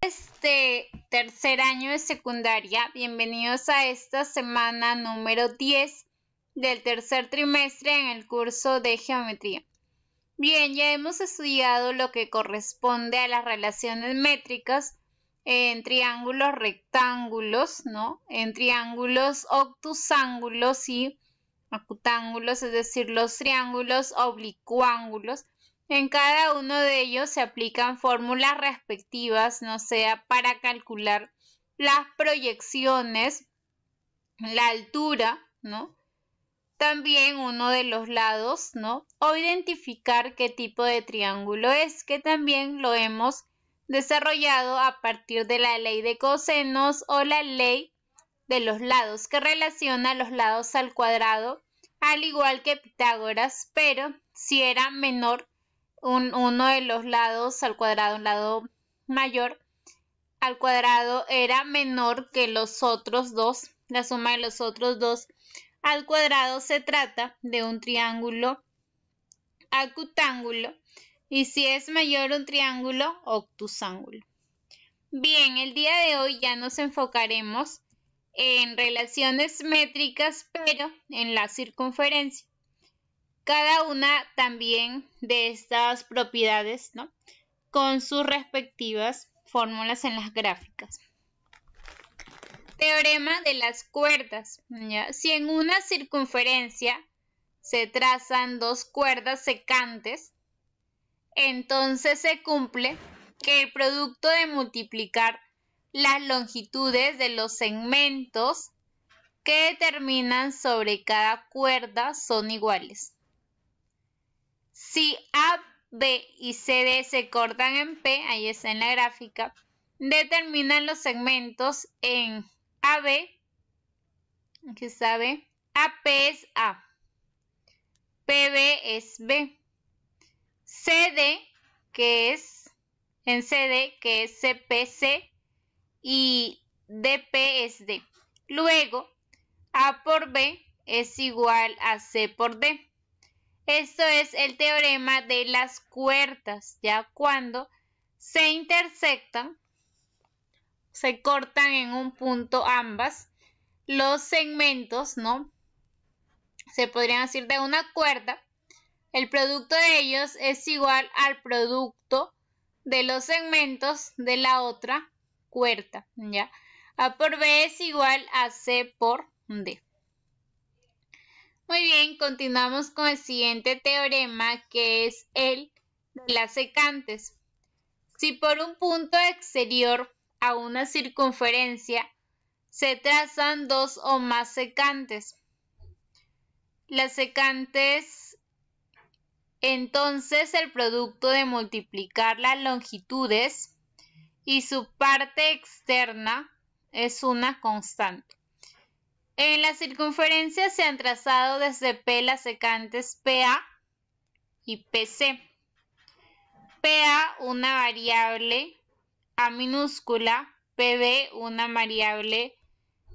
este tercer año de secundaria, bienvenidos a esta semana número 10 del tercer trimestre en el curso de geometría. Bien, ya hemos estudiado lo que corresponde a las relaciones métricas en triángulos rectángulos, ¿no? En triángulos octusángulos y acutángulos, es decir, los triángulos oblicuángulos en cada uno de ellos se aplican fórmulas respectivas, no sea para calcular las proyecciones, la altura, ¿no? También uno de los lados, ¿no? O identificar qué tipo de triángulo es, que también lo hemos desarrollado a partir de la ley de cosenos o la ley de los lados, que relaciona los lados al cuadrado, al igual que Pitágoras, pero si era menor uno de los lados al cuadrado, un lado mayor al cuadrado era menor que los otros dos, la suma de los otros dos al cuadrado se trata de un triángulo acutángulo y si es mayor un triángulo octusángulo. Bien, el día de hoy ya nos enfocaremos en relaciones métricas pero en la circunferencia cada una también de estas propiedades, ¿no? Con sus respectivas fórmulas en las gráficas. Teorema de las cuerdas. Si en una circunferencia se trazan dos cuerdas secantes, entonces se cumple que el producto de multiplicar las longitudes de los segmentos que determinan sobre cada cuerda son iguales. Si A, B y CD se cortan en P, ahí está en la gráfica, determinan los segmentos en AB, que sabe? AP es A, PB es B, CD que es en CD que es CPC y DP es D. Luego, A por B es igual a C por D. Esto es el teorema de las cuertas, ya cuando se intersectan, se cortan en un punto ambas, los segmentos, ¿no? Se podrían decir de una cuerda, el producto de ellos es igual al producto de los segmentos de la otra cuerda, ¿ya? A por B es igual a C por D. Muy bien, continuamos con el siguiente teorema que es el de las secantes. Si por un punto exterior a una circunferencia se trazan dos o más secantes, las secantes, entonces el producto de multiplicar las longitudes y su parte externa es una constante. En la circunferencia se han trazado desde P las secantes PA y PC. PA una variable A minúscula, PB una variable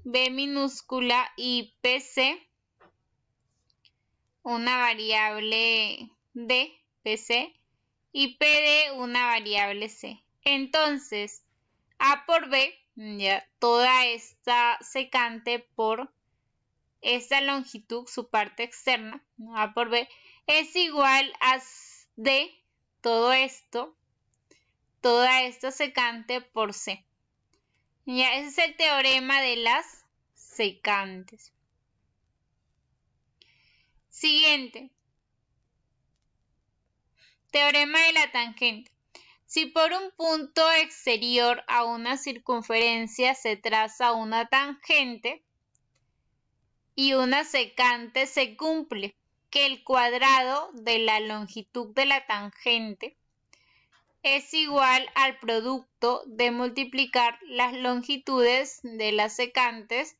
B minúscula y PC una variable D, PC y PD una variable C. Entonces, a por B, ya, toda esta secante por esta longitud, su parte externa, A por B, es igual a D, todo esto, toda esta secante por C. Ya, ese es el teorema de las secantes. Siguiente. Teorema de la tangente. Si por un punto exterior a una circunferencia se traza una tangente y una secante se cumple, que el cuadrado de la longitud de la tangente es igual al producto de multiplicar las longitudes de las secantes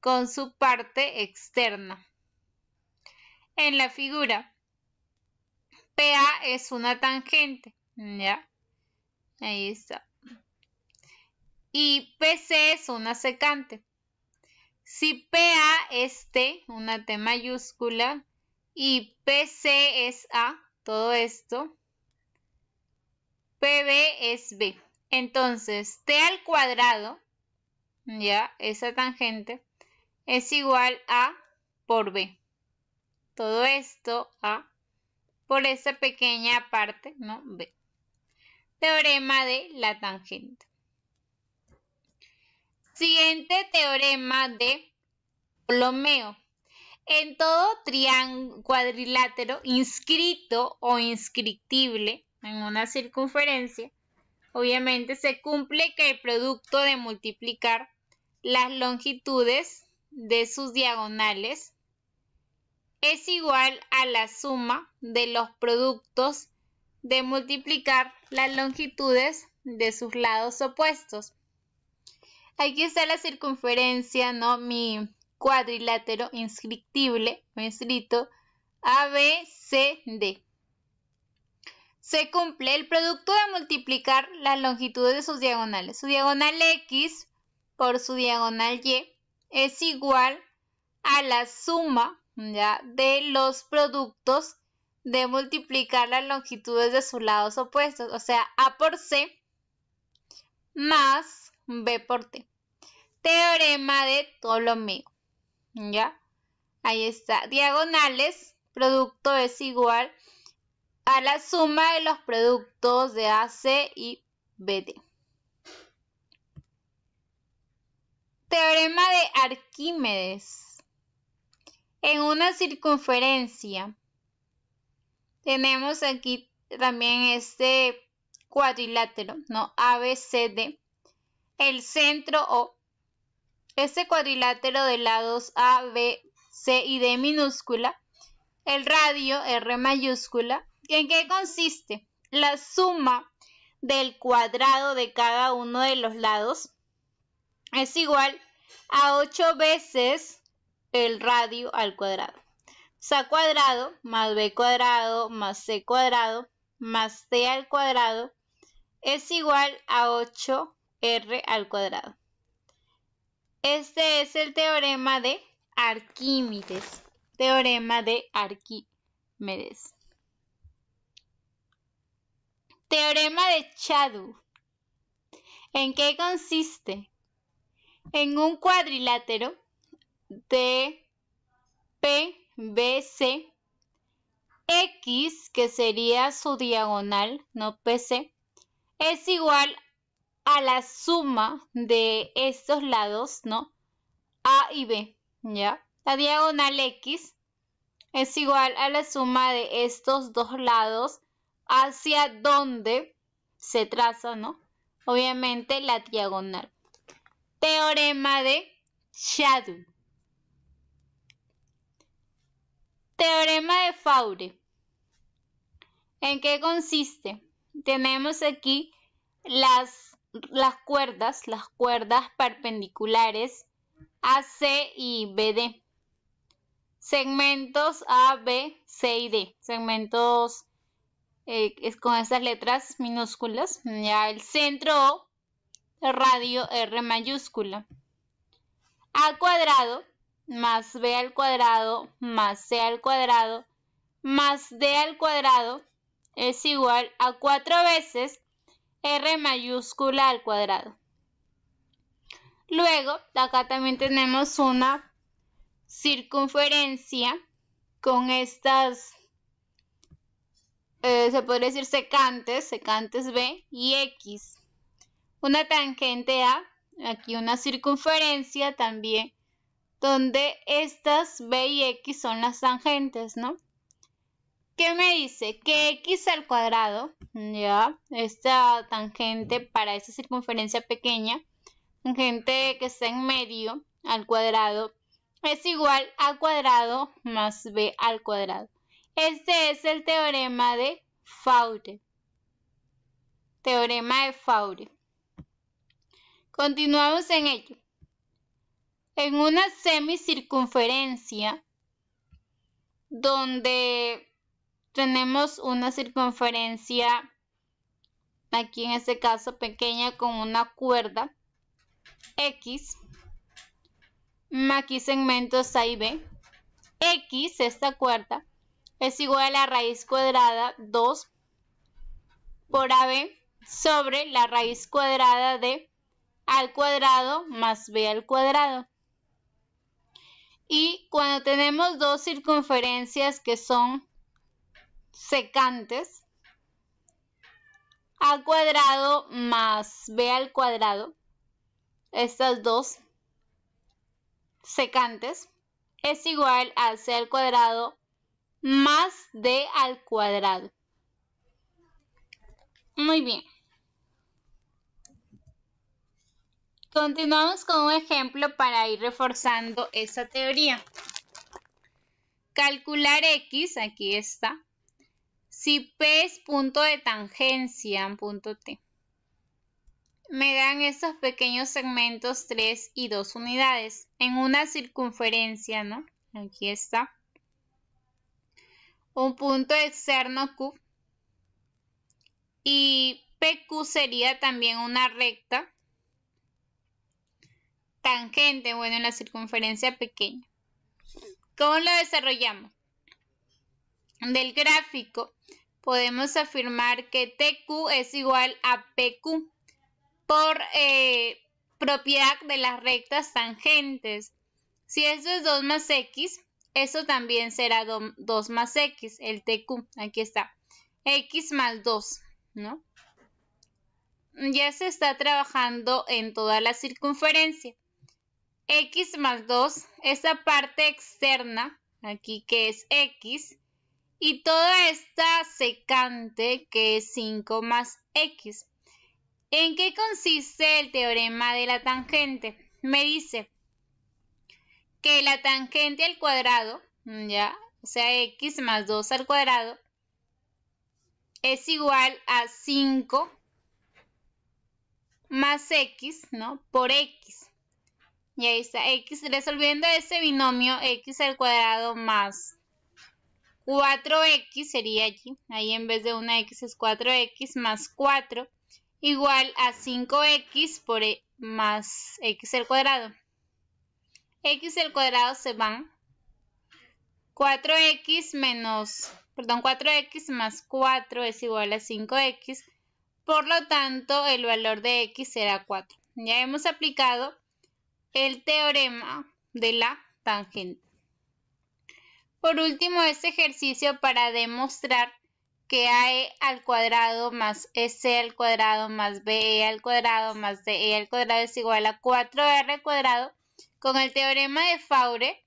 con su parte externa. En la figura, PA es una tangente, ¿ya? Ahí está. Y PC es una secante. Si PA es T, una T mayúscula, y PC es A, todo esto, PB es B. Entonces, T al cuadrado, ya, esa tangente, es igual a por B. Todo esto a por esa pequeña parte, ¿no? B. Teorema de la tangente. Siguiente teorema de Ptolomeo. En todo cuadrilátero inscrito o inscriptible en una circunferencia, obviamente se cumple que el producto de multiplicar las longitudes de sus diagonales es igual a la suma de los productos de multiplicar las longitudes de sus lados opuestos. Aquí está la circunferencia, ¿no? Mi cuadrilátero inscriptible, inscrito ABCD. Se cumple el producto de multiplicar las longitudes de sus diagonales. Su diagonal X por su diagonal Y es igual a la suma de los productos de multiplicar las longitudes de sus lados opuestos, o sea, A por C más B por T. Teorema de Ptolomeo. ¿Ya? Ahí está. Diagonales, producto es igual a la suma de los productos de AC y BD. Teorema de Arquímedes. En una circunferencia tenemos aquí también este cuadrilátero, ¿no? ABCD. El centro O. Este cuadrilátero de lados A, B, C y D minúscula. El radio R mayúscula. ¿En qué consiste? La suma del cuadrado de cada uno de los lados es igual a 8 veces el radio al cuadrado. Sa cuadrado más B cuadrado más C cuadrado más T al cuadrado es igual a 8R al cuadrado. Este es el teorema de Arquímedes. Teorema de Arquímedes. Teorema de Chadu. ¿En qué consiste? En un cuadrilátero de P BC, X, que sería su diagonal, no PC, es igual a la suma de estos lados, ¿no? A y B, ¿ya? La diagonal X es igual a la suma de estos dos lados hacia donde se traza, ¿no? Obviamente la diagonal. Teorema de Shadow. teorema de Faure. ¿En qué consiste? Tenemos aquí las, las cuerdas, las cuerdas perpendiculares AC y BD. Segmentos A, B, C y D. Segmentos eh, con estas letras minúsculas. Ya el centro O, radio R mayúscula. A cuadrado más b al cuadrado más c al cuadrado más d al cuadrado es igual a 4 veces r mayúscula al cuadrado. Luego, acá también tenemos una circunferencia con estas, eh, se podría decir secantes, secantes B y X. Una tangente A, aquí una circunferencia también donde estas b y x son las tangentes, ¿no? ¿Qué me dice? Que x al cuadrado, ya, esta tangente para esa circunferencia pequeña, tangente que está en medio al cuadrado, es igual a cuadrado más b al cuadrado. Este es el teorema de Faure. Teorema de Faure. Continuamos en ello en una semicircunferencia donde tenemos una circunferencia aquí en este caso pequeña con una cuerda X aquí segmentos A y B X, esta cuerda, es igual a la raíz cuadrada 2 por AB sobre la raíz cuadrada de al cuadrado más B al cuadrado. Y cuando tenemos dos circunferencias que son secantes, a cuadrado más b al cuadrado, estas dos secantes, es igual a c al cuadrado más d al cuadrado. Muy bien. Continuamos con un ejemplo para ir reforzando esa teoría. Calcular x, aquí está, si p es punto de tangencia en punto t. Me dan estos pequeños segmentos 3 y 2 unidades en una circunferencia, ¿no? Aquí está. Un punto externo Q. Y PQ sería también una recta tangente, bueno, en la circunferencia pequeña. ¿Cómo lo desarrollamos? Del gráfico podemos afirmar que TQ es igual a PQ por eh, propiedad de las rectas tangentes. Si eso es 2 más X, eso también será 2 más X, el TQ, aquí está, X más 2, ¿no? Ya se está trabajando en toda la circunferencia x más 2, esa parte externa, aquí que es x, y toda esta secante que es 5 más x. ¿En qué consiste el teorema de la tangente? Me dice que la tangente al cuadrado, ya, o sea, x más 2 al cuadrado, es igual a 5 más x, ¿no? Por x. Y ahí está x resolviendo este binomio x al cuadrado más 4x sería aquí. Ahí en vez de una x es 4x más 4 igual a 5x por e, más x al cuadrado. x al cuadrado se van 4x menos, perdón, 4x más 4 es igual a 5x. Por lo tanto, el valor de x será 4. Ya hemos aplicado el teorema de la tangente. Por último, este ejercicio para demostrar que AE al cuadrado más c e al cuadrado más BE al cuadrado más DE al cuadrado es igual a 4R al cuadrado con el teorema de Faure,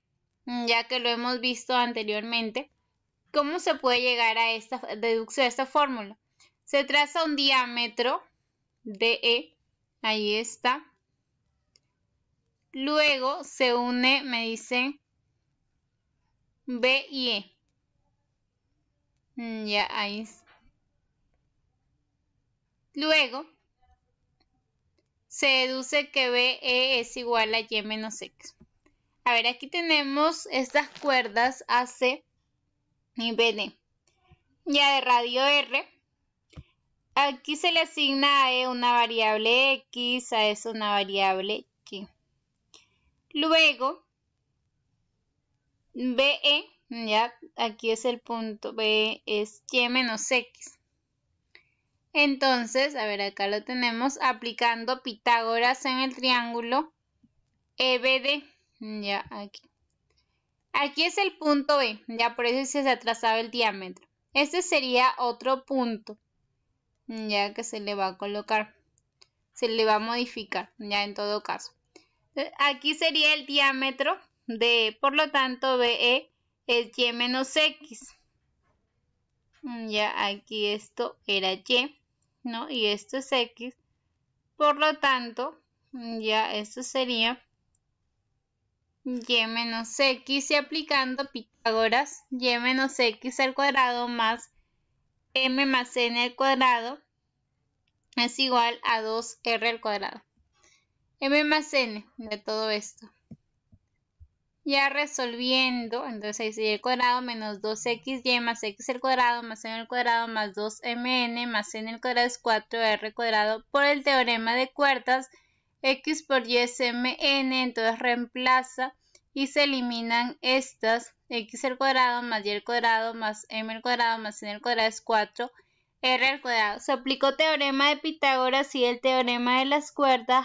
ya que lo hemos visto anteriormente. ¿Cómo se puede llegar a esta deducción, a esta fórmula? Se traza un diámetro DE, ahí está, Luego se une, me dice B y E. Mm, ya, ahí. Luego se deduce que BE es igual a Y menos X. A ver, aquí tenemos estas cuerdas AC y BD. Ya de radio R. Aquí se le asigna a E una variable X, a S una variable Luego, BE, ya aquí es el punto, B, es Y menos X. Entonces, a ver, acá lo tenemos aplicando Pitágoras en el triángulo EBD, ya aquí. Aquí es el punto B, ya por eso se ha trazado el diámetro. Este sería otro punto, ya que se le va a colocar, se le va a modificar, ya en todo caso. Eh, aquí sería el diámetro de, por lo tanto, BE es Y menos X. Mm, ya aquí esto era Y, ¿no? Y esto es X. Por lo tanto, mm, ya esto sería y menos x y aplicando Pitágoras y menos x al cuadrado más m más n al cuadrado es igual a 2r al cuadrado. M más N de todo esto. Ya resolviendo, entonces y al cuadrado menos 2xy más x al cuadrado más n al cuadrado más 2mn más n al cuadrado es 4r cuadrado por el teorema de cuerdas, x por y es mn, entonces reemplaza y se eliminan estas x al cuadrado más y al cuadrado más m al cuadrado más n al cuadrado es 4 r al cuadrado. Se aplicó teorema de Pitágoras y el teorema de las cuerdas